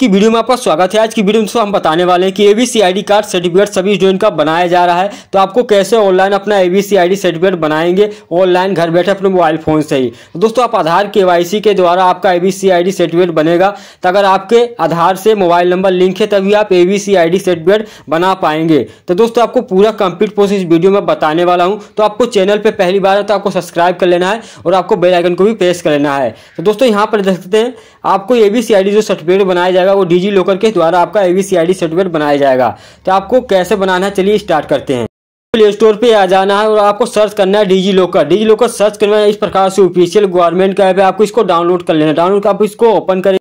की वीडियो में आपका स्वागत है आज की वीडियो में तो हम बताने वाले हैं कि एबीसीआईडी कार्ड सर्टिफिकेट सभी स्टूडेंट का बनाया जा रहा है तो आपको कैसे ऑनलाइन अपना एबीसीआईडी सर्टिफिकेट बनाएंगे ऑनलाइन घर बैठे अपने मोबाइल फोन से ही तो दोस्तों आप आधार केवाईसी के द्वारा आपका एबीसीआईडी सर्टिफिकेट बनेगा तो अगर आपके आधार से मोबाइल नंबर लिंक है तभी आप एबीसीआईडी सर्टिफिकेट बना पाएंगे तो दोस्तों आपको पूरा कंप्लीट प्रोसेस वीडियो में बताने वाला हूँ तो आपको चैनल पर पहली बार है तो आपको सब्सक्राइब कर लेना है और आपको बेलाइकन को भी प्रेस कर लेना है तो दोस्तों यहाँ पर देख सकते हैं आपको ए बी जो सर्टिफिकेट बनाया जाएगा वो डिजी लॉकर के द्वारा आपका ए बी सर्टिफिकेट बनाया जाएगा तो आपको कैसे बनाना है चलिए स्टार्ट करते हैं प्ले स्टोर पे आ जाना है और आपको सर्च करना है DigiLocker DigiLocker search करना है इस प्रकार से ऑफिशियल गवर्नमेंट का ऐप है आपको इसको डाउनलोड कर लेना डाउनलोड आप इसको ओपन करें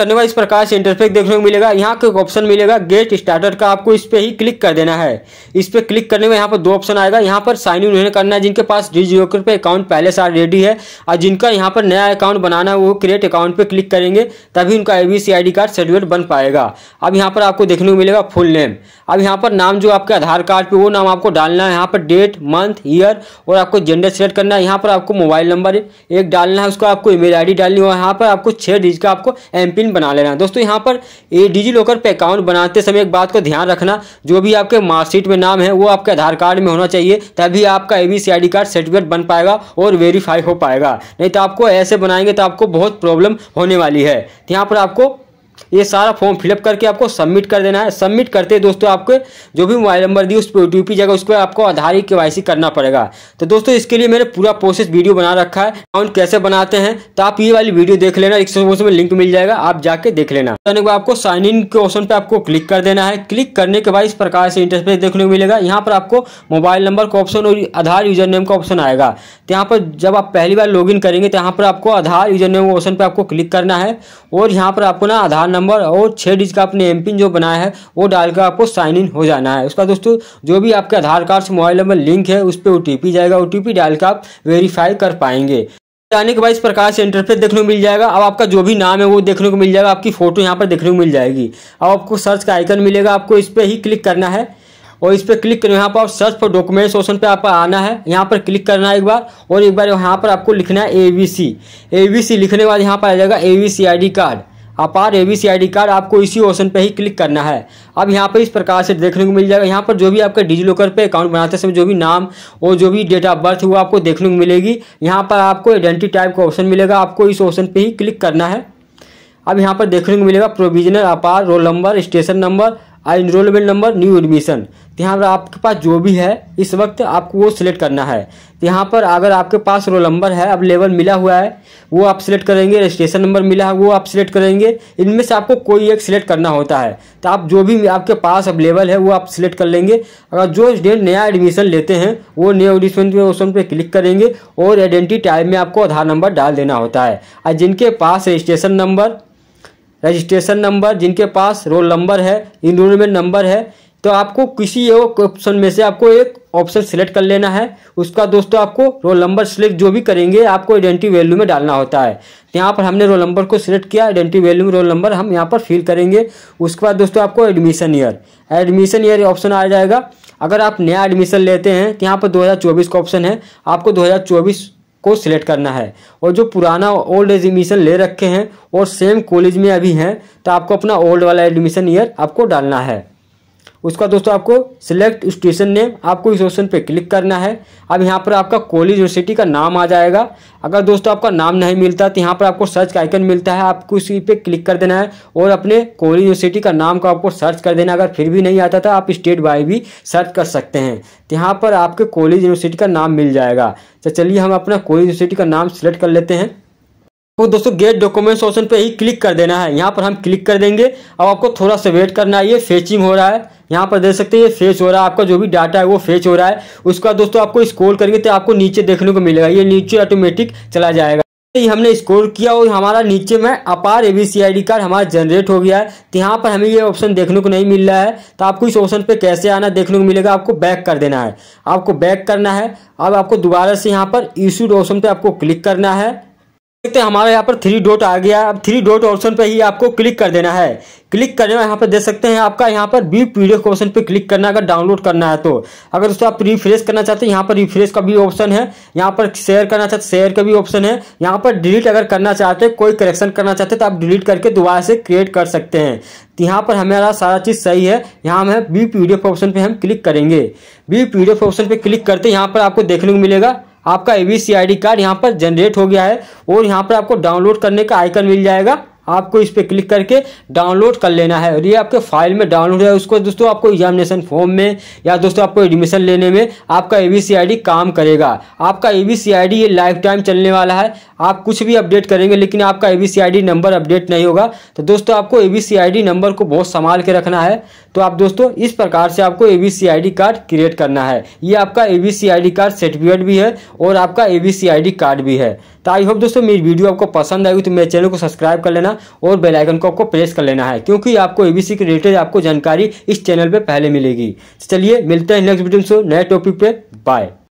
करने इस प्रकार से इंटरफेस देखने को मिलेगा यहाँ का ऑप्शन मिलेगा गेट स्टार्टर का आपको इस पर ही क्लिक कर देना है इस पर क्लिक करने में यहाँ पर दो ऑप्शन आएगा यहाँ पर साइन इन उन्हें करना है जिनके पास डिजिलॉकर पे अकाउंट पहले से रेडी है और जिनका यहाँ पर नया अकाउंट बनाना है वो क्रिएट अकाउंट पर क्लिक करेंगे तभी उनका ए बी कार्ड सर्टिफिकेट बन पाएगा अब यहाँ पर आपको देखने को मिलेगा फुल नेम अब यहाँ पर नाम जो आपके आधार कार्ड पर वो नाम आपको डालना है यहाँ पर डेट मंथ ईयर और आपको जेंडर सेलेक्ट करना है यहाँ पर आपको मोबाइल नंबर एक डालना है उसको आपको ईमेल आई डालनी हो यहाँ पर आपको छः डिजिट का आपको एम बना लेना दोस्तों यहाँ पर डिजी लॉकर पर अकाउंट बनाते समय एक बात को ध्यान रखना जो भी आपके मार्कशीट में नाम है वो आपके आधार कार्ड में होना चाहिए तभी आपका ए बी कार्ड सर्टिफिकेट बन पाएगा और वेरीफाई हो पाएगा नहीं तो आपको ऐसे बनाएंगे तो आपको बहुत प्रॉब्लम होने वाली है तो यहाँ पर आपको ये सारा फॉर्म फिलअप करके आपको सबमिट कर देना है सबमिट करते दोस्तों आपके जो भी मोबाइल नंबर दिए उस पर ओ जगह उस पर आपको आधार ही के करना पड़ेगा तो दोस्तों इसके लिए मैंने पूरा प्रोसेस वीडियो बना रखा है अकाउंट कैसे बनाते हैं तो आप ये वाली वीडियो देख लेना में लिंक मिल जाएगा आप जाके देख लेना तो आपको साइन इन के ऑप्शन पर आपको क्लिक कर देना है क्लिक करने के बाद इस प्रकार से इंटरफेस देखने को मिलेगा यहाँ पर आपको मोबाइल नंबर का ऑप्शन और आधार यूजर नेम का ऑप्शन आएगा तो यहाँ पर जब आप पहली बार लॉग करेंगे तो यहाँ पर आपको आधार यूजर नेम ऑप्शन पर आपको क्लिक करना है और यहाँ पर आपको ना आधार नंबर और छः डिजिट का अपने एम पिन जो बनाया है वो डालकर आपको साइन इन हो जाना है उसका दोस्तों जो भी आपके आधार कार्ड से मोबाइल नंबर लिंक है उस पर ओ जाएगा ओ डालकर आप वेरीफाई कर पाएंगे आने के बाद इस प्रकार से इंटरफेस देखने को मिल जाएगा अब आपका जो भी नाम है वो देखने को मिल जाएगा आपकी फोटो यहाँ पर देखने को मिल जाएगी अब आपको सर्च का आइकन मिलेगा आपको इस पर ही क्लिक करना है और इस पर क्लिक करें यहाँ पर आप सर्च फॉर डॉक्यूमेंट्स ऑप्शन पे आप आना है यहाँ पर क्लिक करना है एक बार और एक बार यहाँ पर आपको लिखना है ए बी सी ए बी सी लिखने के बाद यहाँ पर आ जाएगा A B C I D card APAAR A B card आपको इसी ऑप्शन पे ही क्लिक करना है अब यहाँ पर इस प्रकार से देखने को मिल जाएगा यहाँ पर जो भी आपका डिजी लॉकर पे अकाउंट बनाते समय जो भी नाम और जो भी डेट ऑफ बर्थ है वो आपको देखने को मिलेगी यहाँ पर आपको आइडेंटिटी टाइप का ऑप्शन मिलेगा आपको इस ऑप्शन पर ही क्लिक करना है अब यहाँ पर देखने को मिलेगा provisional APAAR roll number station number और इनरोलमेंट नंबर न्यू एडमिशन तो यहाँ पर आपके पास जो भी है इस वक्त आपको वो सिलेक्ट करना है तो यहाँ पर अगर आपके पास रोल नंबर है अब लेवल मिला हुआ है वो आप सिलेक्ट करेंगे रजिस्ट्रेशन नंबर मिला है वो आप सिलेक्ट करेंगे इनमें से आपको कोई एक सिलेक्ट करना होता है तो आप जो भी आपके पास अब लेवल है वो आप सिलेक्ट कर लेंगे अगर जो स्टूडेंट नया एडमिशन लेते हैं वो न्यू एडमिशन पे ऑप्शन पर क्लिक करेंगे और आइडेंटिटी टाइप में आपको आधार नंबर डाल देना होता है और जिनके पास रजिस्ट्रेशन नंबर रजिस्ट्रेशन नंबर जिनके पास रोल नंबर है इनरोलमेंट नंबर है तो आपको किसी एक ऑप्शन में से आपको एक ऑप्शन सिलेक्ट कर लेना है उसका दोस्तों आपको रोल नंबर सिलेक्ट जो भी करेंगे आपको आइडेंटिटी वैल्यू में डालना होता है तो यहाँ पर हमने रोल नंबर को सिलेक्ट किया आइडेंटिटी वैल्यू में रोल नंबर हम यहाँ पर फिल करेंगे उसके बाद दोस्तों आपको admission year admission year option आ जाएगा अगर आप नया एडमिशन लेते हैं तो यहाँ पर दो का ऑप्शन है आपको दो को सिलेक्ट करना है और जो पुराना ओल्ड एडमिशन ले रखे हैं और सेम कॉलेज में अभी हैं तो आपको अपना ओल्ड वाला एडमिशन ईयर आपको डालना है उसका दोस्तों आपको सिलेक्ट स्टेशन नेम आपको इस ऑप्शन पे क्लिक करना है अब यहाँ पर आपका कॉलेज यूनिवर्सिटी का नाम आ जाएगा अगर दोस्तों आपका नाम नहीं मिलता तो यहाँ पर आपको सर्च का आइकन मिलता है आपको इसी पे क्लिक कर देना है और अपने कॉलेज यूनिवर्सिटी का नाम का आपको सर्च कर देना अगर फिर भी नहीं आता था आप स्टेट बाई भी सर्च कर सकते हैं तो यहाँ पर आपके कॉलेज यूनिवर्सिटी का नाम मिल जाएगा तो चलिए हम अपना कॉलेज यूनिवर्सिटी का नाम सिलेक्ट कर लेते हैं तो दोस्तों गेट डॉक्यूमेंट्स ऑप्शन पे ही क्लिक कर देना है यहाँ पर हम क्लिक कर देंगे अब आपको थोड़ा सा वेट करना है ये फेचिंग हो रहा है यहाँ पर देख सकते हैं ये फेच हो रहा है आपका जो भी डाटा है वो फेच हो रहा है उसका दोस्तों आपको स्कोर करेंगे तो आपको नीचे देखने को मिलेगा ये नीचे ऑटोमेटिक चला जाएगा ये हमने स्कोर किया और हमारा नीचे में अपार एबीसीआईडी कार्ड हमारा जनरेट हो गया है तो यहाँ पर हमें ये ऑप्शन देखने को नहीं मिल रहा है तो आपको इस ऑप्शन पे कैसे आना देखने को मिलेगा आपको बैक कर देना है आपको बैक करना है अब आपको दोबारा से यहाँ पर इशूड ऑप्शन पे आपको क्लिक करना है देखते हैं हमारे यहाँ पर थ्री डॉट आ गया अब थ्री डॉट ऑप्शन पे ही आपको क्लिक कर देना है क्लिक करने में यहाँ पर देख सकते हैं आपका यहाँ पर व्यू पीडीएफ ऑप्शन पर क्लिक करना अगर डाउनलोड करना है तो अगर उसको आप रिफ्रेश करना चाहते हैं यहाँ पर रिफ्रेश का भी ऑप्शन है यहाँ पर शेयर करना चाहते शेयर का भी ऑप्शन है यहाँ पर डिलीट अगर करना चाहते हैं कोई करेक्शन करना चाहते हैं तो आप डिलीट करके दोबारा से क्रिएट कर सकते हैं तो यहाँ पर हमारा सारा चीज़ सही है यहाँ हम बी पी ऑप्शन पर हम क्लिक करेंगे बी पी ऑप्शन पर क्लिक करते यहाँ पर आपको देखने को मिलेगा आपका ए कार्ड यहाँ पर जनरेट हो गया है और यहाँ पर आपको डाउनलोड करने का आइकन मिल जाएगा आपको इस पर क्लिक करके डाउनलोड कर लेना है और ये आपके फाइल में डाउनलोड है उसको दोस्तों आपको एग्जामिनेशन फॉर्म में या दोस्तों आपको एडमिशन लेने में आपका ए बी काम करेगा आपका ए बी ये लाइफ टाइम चलने वाला है आप कुछ भी अपडेट करेंगे लेकिन आपका ए बी नंबर अपडेट नहीं होगा तो दोस्तों आपको ए बी नंबर को बहुत संभाल के रखना है तो आप दोस्तों इस प्रकार से आपको ए बी कार्ड क्रिएट करना है ये आपका ए बी कार्ड सर्टिफिकेट भी है और आपका ए बी कार्ड भी है तो आई होप दोस्तों मेरी वीडियो आपको पसंद आएगी तो मेरे चैनल को सब्सक्राइब कर लेना लेना और बेल आइकन को आपको प्रेस कर लेना है क्योंकि आपको एबीसी के रिलेटेड आपको जानकारी इस चैनल पर पहले मिलेगी तो चलिए मिलते हैं नेक्स्ट वीडियो में नए टॉपिक पे बाय